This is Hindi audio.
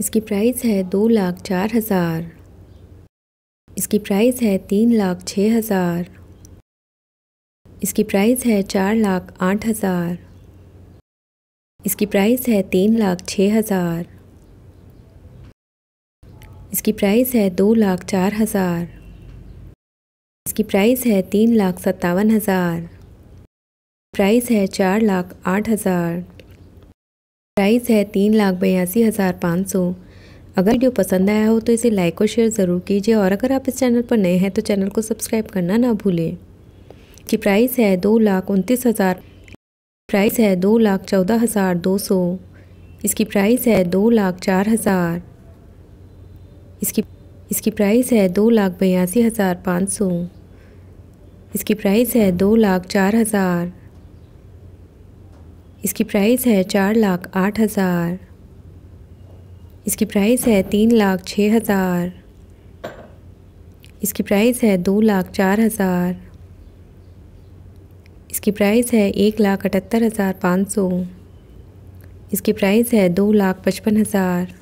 इसकी प्राइस है दो लाख चार हज़ार इसकी प्राइस है तीन लाख छः हज़ार इसकी प्राइस है चार लाख आठ हज़ार इसकी प्राइस है तीन लाख छः हज़ार इसकी प्राइस है दो लाख चार हज़ार इसकी प्राइस है तीन लाख सत्तावन हज़ार प्राइस है चार लाख आठ हज़ार प्राइस है तीन लाख बयासी हज़ार पाँच सौ अगर वीडियो पसंद आया हो तो इसे लाइक और शेयर ज़रूर कीजिए और अगर आप इस चैनल पर नए हैं तो चैनल को सब्सक्राइब करना ना भूलें कि प्राइस है दो लाख उनतीस हज़ार प्राइस है दो लाख चौदह हज़ार दो सौ इसकी प्राइस है दो लाख चार हज़ार इसकी इसकी प्राइस है दो लाख बयासी हज़ार पाँच सौ इसकी प्राइस है दो लाख चार हज़ार इसकी प्राइस है चार लाख आठ हज़ार इसकी प्राइस है तीन लाख छः हज़ार इसकी प्राइस है दो लाख चार हज़ार इसकी प्राइस है एक लाख अठहत्तर हज़ार पाँच सौ इसकी प्राइस है दो लाख पचपन हज़ार